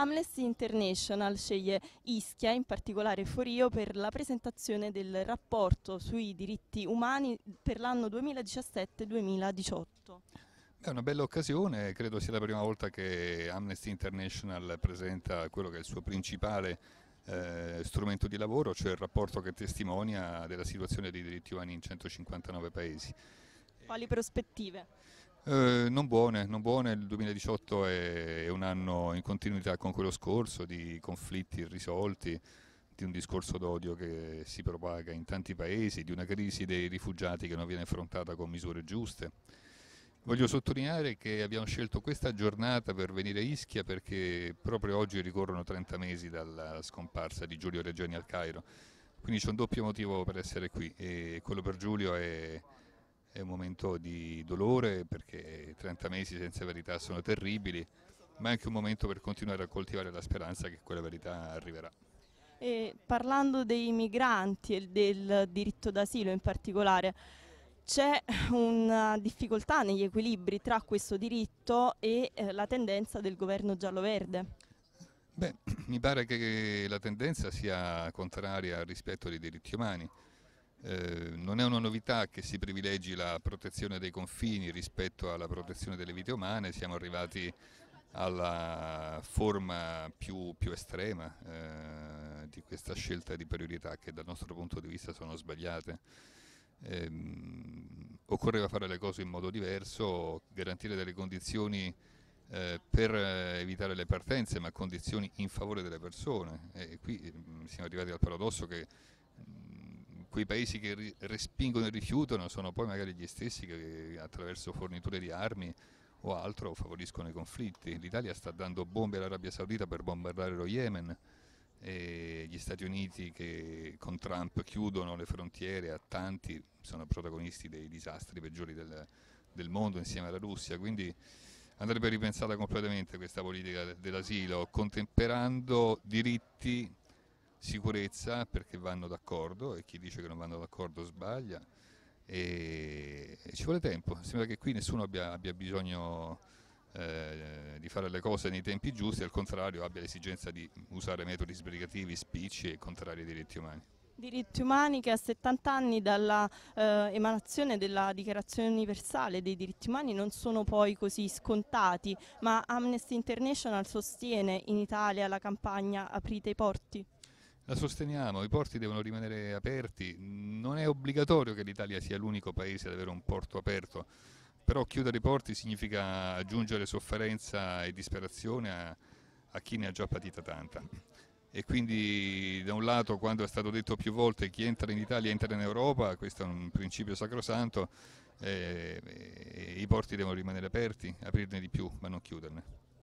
Amnesty International sceglie Ischia, in particolare Forio, per la presentazione del rapporto sui diritti umani per l'anno 2017-2018. È una bella occasione, credo sia la prima volta che Amnesty International presenta quello che è il suo principale eh, strumento di lavoro, cioè il rapporto che testimonia della situazione dei diritti umani in 159 paesi. Quali prospettive? Eh, non buone, non buone, il 2018 è un anno in continuità con quello scorso di conflitti irrisolti, di un discorso d'odio che si propaga in tanti paesi, di una crisi dei rifugiati che non viene affrontata con misure giuste. Voglio sottolineare che abbiamo scelto questa giornata per venire a Ischia perché proprio oggi ricorrono 30 mesi dalla scomparsa di Giulio Reggiani al Cairo, quindi c'è un doppio motivo per essere qui e quello per Giulio è è un momento di dolore perché 30 mesi senza verità sono terribili, ma è anche un momento per continuare a coltivare la speranza che quella verità arriverà. E parlando dei migranti e del diritto d'asilo in particolare, c'è una difficoltà negli equilibri tra questo diritto e eh, la tendenza del governo giallo-verde? Beh, mi pare che la tendenza sia contraria al rispetto dei diritti umani. Eh, non è una novità che si privilegi la protezione dei confini rispetto alla protezione delle vite umane, siamo arrivati alla forma più, più estrema eh, di questa scelta di priorità che dal nostro punto di vista sono sbagliate. Eh, occorreva fare le cose in modo diverso, garantire delle condizioni eh, per evitare le partenze, ma condizioni in favore delle persone. E qui mm, siamo arrivati al paradosso che mm, quei paesi che ri- respingono il rifiuto non sono poi magari gli stessi che attraverso forniture di armi o altro favoriscono i conflitti. L'Italia sta dando bombe all'Arabia Saudita per bombardare lo Yemen, e gli Stati Uniti che con Trump chiudono le frontiere a tanti sono protagonisti dei disastri peggiori del, del mondo insieme alla Russia, quindi andrebbe ripensata completamente questa politica dell'asilo, contemperando diritti sicurezza perché vanno d'accordo e chi dice che non vanno d'accordo sbaglia e ci vuole tempo, sembra che qui nessuno abbia, abbia bisogno eh, di fare le cose nei tempi giusti, al contrario abbia l'esigenza di usare metodi sbrigativi, spicci e contrari ai diritti umani. Diritti umani che a 70 anni dall'emanazione eh, della Dichiarazione universale dei diritti umani non sono poi così scontati, ma Amnesty International sostiene in Italia la campagna Aprite i porti. La sosteniamo, i porti devono rimanere aperti, non è obbligatorio che l'Italia sia l'unico paese ad avere un porto aperto, però chiudere i porti significa aggiungere sofferenza e disperazione a, a chi ne ha già patita tanta. E quindi da un lato, quando è stato detto più volte, chi entra in Italia entra in Europa, questo è un principio sacrosanto, eh, i porti devono rimanere aperti, aprirne di più, ma non chiuderne.